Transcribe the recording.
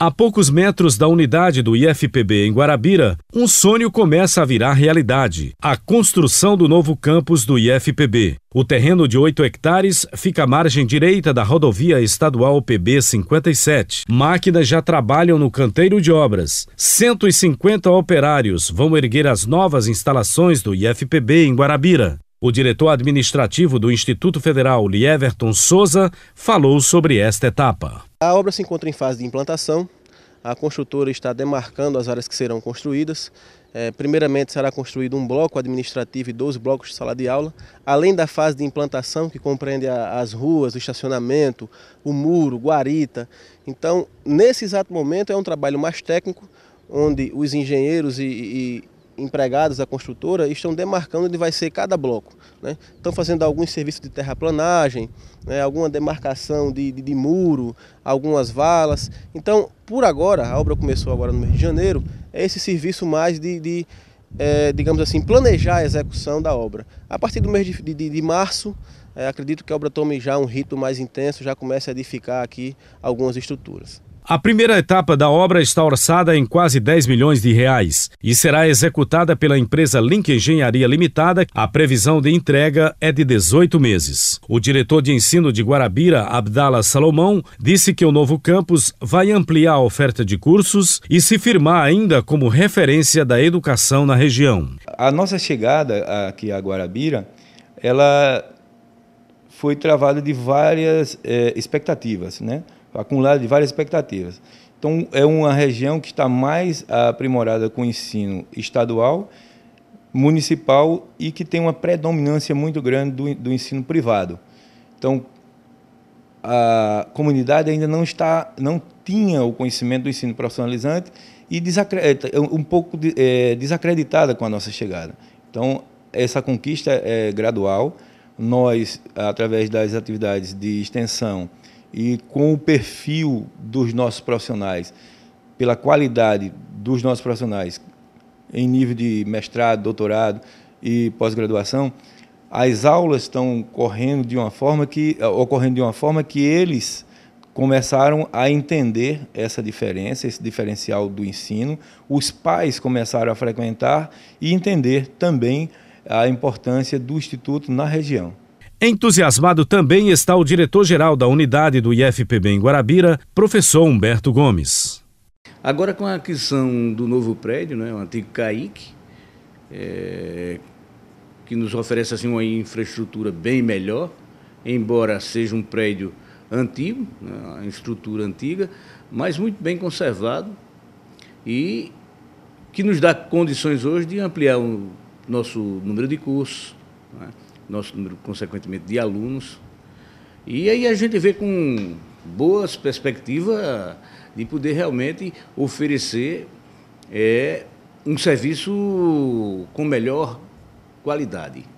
A poucos metros da unidade do IFPB em Guarabira, um sonho começa a virar realidade: a construção do novo campus do IFPB. O terreno de 8 hectares fica à margem direita da rodovia estadual PB 57. Máquinas já trabalham no canteiro de obras. 150 operários vão erguer as novas instalações do IFPB em Guarabira. O diretor administrativo do Instituto Federal, Lieverton Souza, falou sobre esta etapa. A obra se encontra em fase de implantação. A construtora está demarcando as áreas que serão construídas. É, primeiramente, será construído um bloco administrativo e 12 blocos de sala de aula, além da fase de implantação, que compreende a, as ruas, o estacionamento, o muro, guarita. Então, nesse exato momento, é um trabalho mais técnico, onde os engenheiros e, e empregados da construtora estão demarcando onde vai ser cada bloco. Né? Estão fazendo alguns serviços de terraplanagem, né? alguma demarcação de, de, de, muro, algumas valas. Então, por agora, a obra começou agora no mês de janeiro, é esse serviço mais de, de é, digamos assim, planejar a execução da obra. A partir do mês de, de, de março, é, acredito que a obra tome já um ritmo mais intenso, já comece a edificar aqui algumas estruturas. A primeira etapa da obra está orçada em quase 10 milhões de reais e será executada pela empresa Link Engenharia Limitada. A previsão de entrega é de 18 meses. O diretor de ensino de Guarabira, Abdala Salomão, disse que o novo campus vai ampliar a oferta de cursos e se firmar ainda como referência da educação na região. A nossa chegada aqui a Guarabira, ela foi travada de várias é, expectativas, né? acumulada de várias expectativas. Então, é uma região que está mais aprimorada com o ensino estadual, municipal e que tem uma predominância muito grande do, do ensino privado. Então, a comunidade ainda não está, não tinha o conhecimento do ensino profissionalizante e é, tá, é um pouco de, é, desacreditada com a nossa chegada. Então, essa conquista é gradual. Nós, através das atividades de extensão, e com o perfil dos nossos profissionais, pela qualidade dos nossos profissionais em nível de mestrado, doutorado e pós-graduação, as aulas estão correndo de uma forma que eh, ocorrendo de uma forma que eles começaram a entender essa diferença, esse diferencial do ensino. Os pais começaram a frequentar e entender também a importância do instituto na região. Entusiasmado também está o diretor-geral da unidade do IFPB em Guarabira, professor Humberto Gomes. Agora, com a aquisição do novo prédio, né, o antigo CAIC, é, que nos oferece assim, uma infraestrutura bem melhor, embora seja um prédio antigo, né, estrutura antiga, mas muito bem conservado e que nos dá condições hoje de ampliar o nosso número de cursos. Né nosso número, consequentemente, de alunos. E aí a gente vê com boas perspectivas de poder realmente oferecer é, um serviço com melhor qualidade.